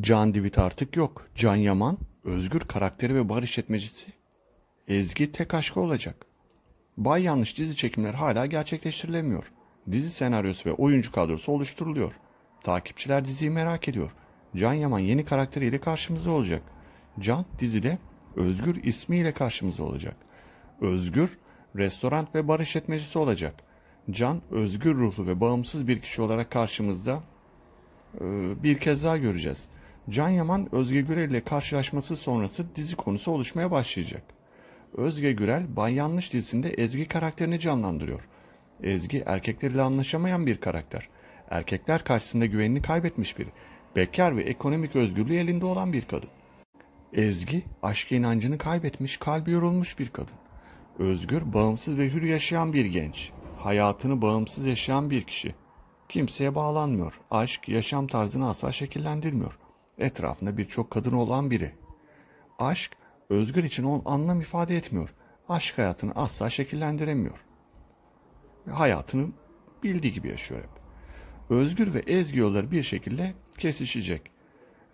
Can Divit artık yok. Can Yaman, özgür karakteri ve bar işletmecisi Ezgi tek aşkı olacak. Bay Yanlış dizi çekimler hala gerçekleştirilemiyor. Dizi senaryosu ve oyuncu kadrosu oluşturuluyor. Takipçiler diziyi merak ediyor. Can Yaman yeni karakteriyle karşımıza olacak. Can dizide Özgür ismiyle karşımıza olacak. Özgür restoran ve bar işletmecisi olacak. Can özgür ruhlu ve bağımsız bir kişi olarak karşımızda bir kez daha göreceğiz. Can Yaman Özge Gürel ile karşılaşması sonrası dizi konusu oluşmaya başlayacak. Özge Gürel Bay Yanlış dizisinde Ezgi karakterini canlandırıyor. Ezgi erkeklerle anlaşamayan bir karakter. Erkekler karşısında güvenini kaybetmiş biri. Bekar ve ekonomik özgürlüğü elinde olan bir kadın. Ezgi aşk inancını kaybetmiş, kalbi yorulmuş bir kadın. Özgür, bağımsız ve hür yaşayan bir genç. Hayatını bağımsız yaşayan bir kişi. Kimseye bağlanmıyor. Aşk yaşam tarzını asla şekillendirmiyor. Etrafında birçok kadın olan biri. Aşk, Özgür için on anlam ifade etmiyor. Aşk hayatını asla şekillendiremiyor. Hayatını bildiği gibi yaşıyor hep. Özgür ve Ezgi yolları bir şekilde kesişecek.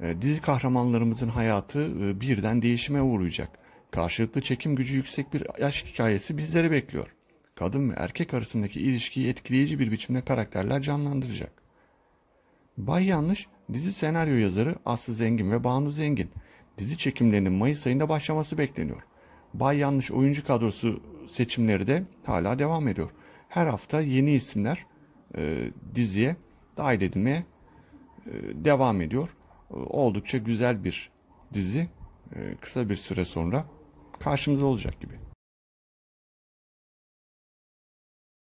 E, dizi kahramanlarımızın hayatı e, birden değişime uğrayacak. Karşılıklı çekim gücü yüksek bir aşk hikayesi bizleri bekliyor. Kadın ve erkek arasındaki ilişkiyi etkileyici bir biçimde karakterler canlandıracak. Bay Yanlış dizi senaryo yazarı Aslı Zengin ve Banu Zengin. Dizi çekimlerinin Mayıs ayında başlaması bekleniyor. Bay Yanlış oyuncu kadrosu seçimleri de hala devam ediyor. Her hafta yeni isimler e, diziye dahil edilmeye e, devam ediyor. E, oldukça güzel bir dizi e, kısa bir süre sonra karşımıza olacak gibi.